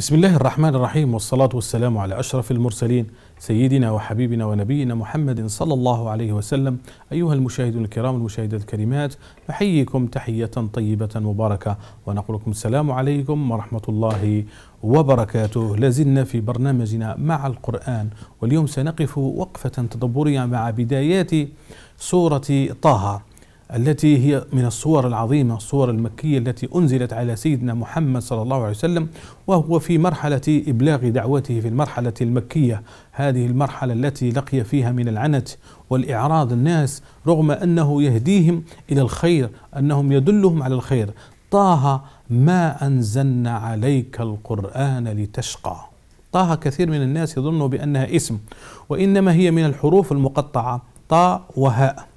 بسم الله الرحمن الرحيم والصلاة والسلام على أشرف المرسلين سيدنا وحبيبنا ونبينا محمد صلى الله عليه وسلم أيها المشاهدون الكرام المشاهدات الكريمات نحييكم تحية طيبة مباركة ونقول لكم السلام عليكم ورحمة الله وبركاته لازلنا في برنامجنا مع القرآن واليوم سنقف وقفة تدبرية مع بدايات سورة طه التي هي من الصور العظيمة الصور المكية التي أنزلت على سيدنا محمد صلى الله عليه وسلم وهو في مرحلة إبلاغ دعوته في المرحلة المكية هذه المرحلة التي لقي فيها من العنت والإعراض الناس رغم أنه يهديهم إلى الخير أنهم يدلهم على الخير طه ما أنزلنا عليك القرآن لتشقى طه كثير من الناس يظن بأنها اسم وإنما هي من الحروف المقطعة طاء وهاء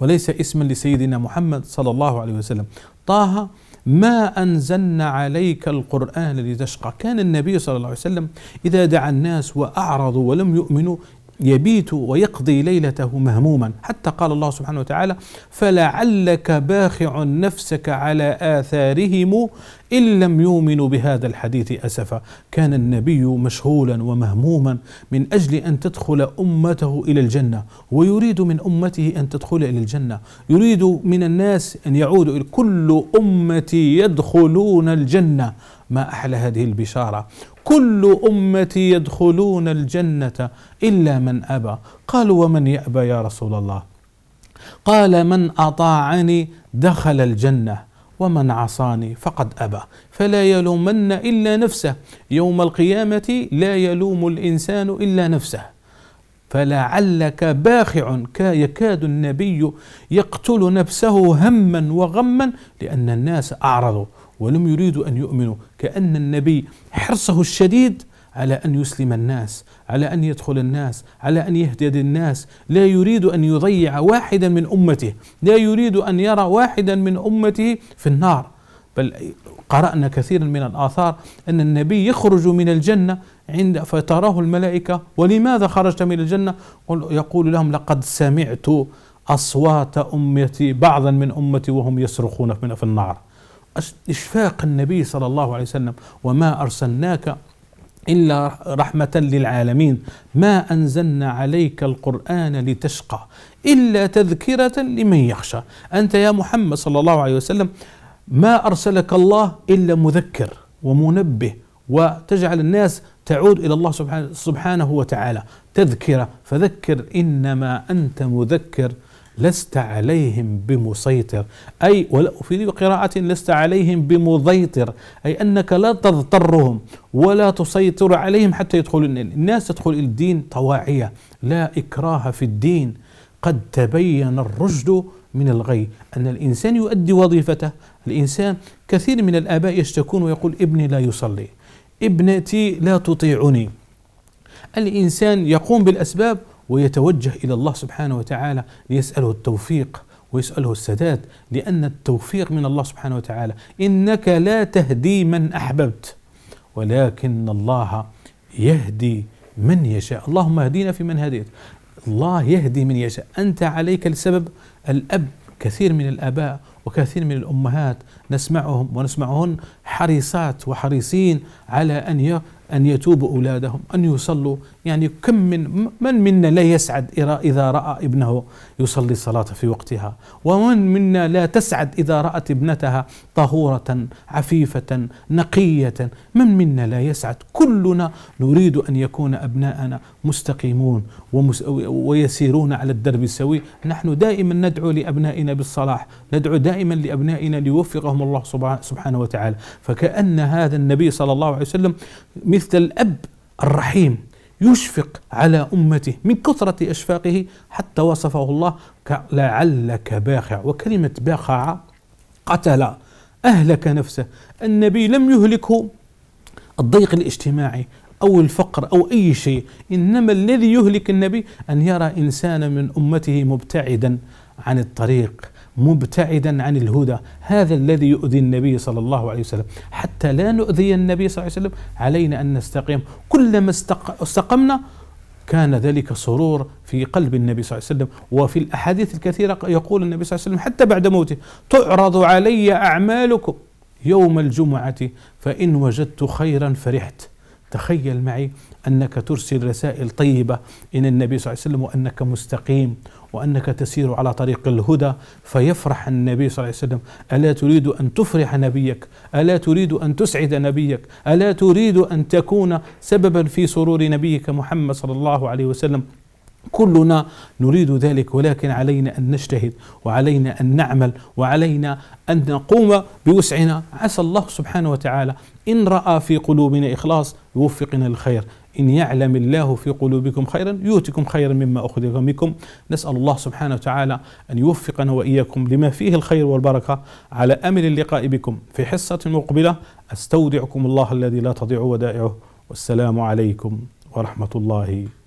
وليس اسما لسيدنا محمد صلى الله عليه وسلم طه ما أنزلنا عليك القرآن لتشقى كان النبي صلى الله عليه وسلم إذا دعا الناس وأعرضوا ولم يؤمنوا يبيت ويقضي ليلته مهموما حتى قال الله سبحانه وتعالى فلعلك باخع نفسك على آثارهم إن لم يؤمنوا بهذا الحديث أسفا كان النبي مشغولا ومهموما من أجل أن تدخل أمته إلى الجنة ويريد من أمته أن تدخل إلى الجنة يريد من الناس أن يعودوا كل أمتي يدخلون الجنة ما أحلى هذه البشارة كل امتي يدخلون الجنه الا من ابى قالوا ومن يابى يا رسول الله قال من اطاعني دخل الجنه ومن عصاني فقد ابى فلا يلومن الا نفسه يوم القيامه لا يلوم الانسان الا نفسه فلعلك باخع يكاد النبي يقتل نفسه هما وغما لأن الناس أعرضوا ولم يريدوا أن يؤمنوا كأن النبي حرصه الشديد على أن يسلم الناس على أن يدخل الناس على أن يهتد الناس لا يريد أن يضيع واحدا من أمته لا يريد أن يرى واحدا من أمته في النار بل قرأنا كثيرا من الآثار أن النبي يخرج من الجنة عند فتراه الملائكة ولماذا خرجت من الجنة يقول لهم لقد سمعت أصوات أمتي بعضا من أمتي وهم يصرخون في النار إشفاق النبي صلى الله عليه وسلم وما أرسلناك إلا رحمة للعالمين ما أنزلنا عليك القرآن لتشقى إلا تذكرة لمن يخشى أنت يا محمد صلى الله عليه وسلم ما أرسلك الله إلا مذكر ومنبه وتجعل الناس تعود الى الله سبحانه وتعالى تذكره فذكر انما انت مذكر لست عليهم بمسيطر اي وفي قراءه لست عليهم بمضيطر اي انك لا تضطرهم ولا تسيطر عليهم حتى يدخلوا الناس تدخل الدين طواعيه لا اكراه في الدين قد تبين الرشد من الغي أن الإنسان يؤدي وظيفته الإنسان كثير من الآباء يشتكون ويقول ابني لا يصلي ابنتي لا تطيعني الانسان يقوم بالاسباب ويتوجه الى الله سبحانه وتعالى ليساله التوفيق ويساله السداد لان التوفيق من الله سبحانه وتعالى انك لا تهدي من احببت ولكن الله يهدي من يشاء اللهم اهدينا في من هديت الله يهدي من يشاء انت عليك السبب الاب كثير من الاباء وكثير من الأمهات نسمعهم ونسمعهن حريصات وحريصين على أن أن يتوبوا أولادهم أن يصلوا يعني كم من من منا لا يسعد إذا رأى ابنه يصلي الصلاة في وقتها ومن منا لا تسعد إذا رأت ابنتها طهورة عفيفة نقية من منا لا يسعد كلنا نريد أن يكون أبناءنا مستقيمون ويسيرون على الدرب السوي نحن دائما ندعو لأبنائنا بالصلاح ندعو دائما لأبنائنا ليوفقهم الله سبحانه وتعالى فكأن هذا النبي صلى الله عليه وسلم مثل الأب الرحيم يشفق على أمته من كثرة أشفاقه حتى وصفه الله لعلك باخع وكلمة باخع قتل أهلك نفسه النبي لم يهلكه الضيق الاجتماعي أو الفقر أو أي شيء إنما الذي يهلك النبي أن يرى إنسانا من أمته مبتعدا عن الطريق مبتعدا عن الهدى هذا الذي يؤذي النبي صلى الله عليه وسلم حتى لا نؤذي النبي صلى الله عليه وسلم علينا أن نستقيم كلما استقمنا كان ذلك سرور في قلب النبي صلى الله عليه وسلم وفي الأحاديث الكثيرة يقول النبي صلى الله عليه وسلم حتى بعد موته تعرض علي أعمالكم يوم الجمعة فإن وجدت خيرا فرحت تخيل معي أنك ترسل رسائل طيبة إلى النبي صلى الله عليه وسلم وأنك مستقيم وأنك تسير على طريق الهدى فيفرح النبي صلى الله عليه وسلم ألا تريد أن تفرح نبيك ألا تريد أن تسعد نبيك ألا تريد أن تكون سببا في سرور نبيك محمد صلى الله عليه وسلم كلنا نريد ذلك ولكن علينا ان نجتهد وعلينا ان نعمل وعلينا ان نقوم بوسعنا عسى الله سبحانه وتعالى ان راى في قلوبنا اخلاص يوفقنا للخير إن يعلم الله في قلوبكم خيرا يؤتكم خيرا مما أخذ منكم نسأل الله سبحانه وتعالى أن يوفقنا وإياكم لما فيه الخير والبركة على أمل اللقاء بكم في حصة مقبلة أستودعكم الله الذي لا تضيع ودائعه والسلام عليكم ورحمة الله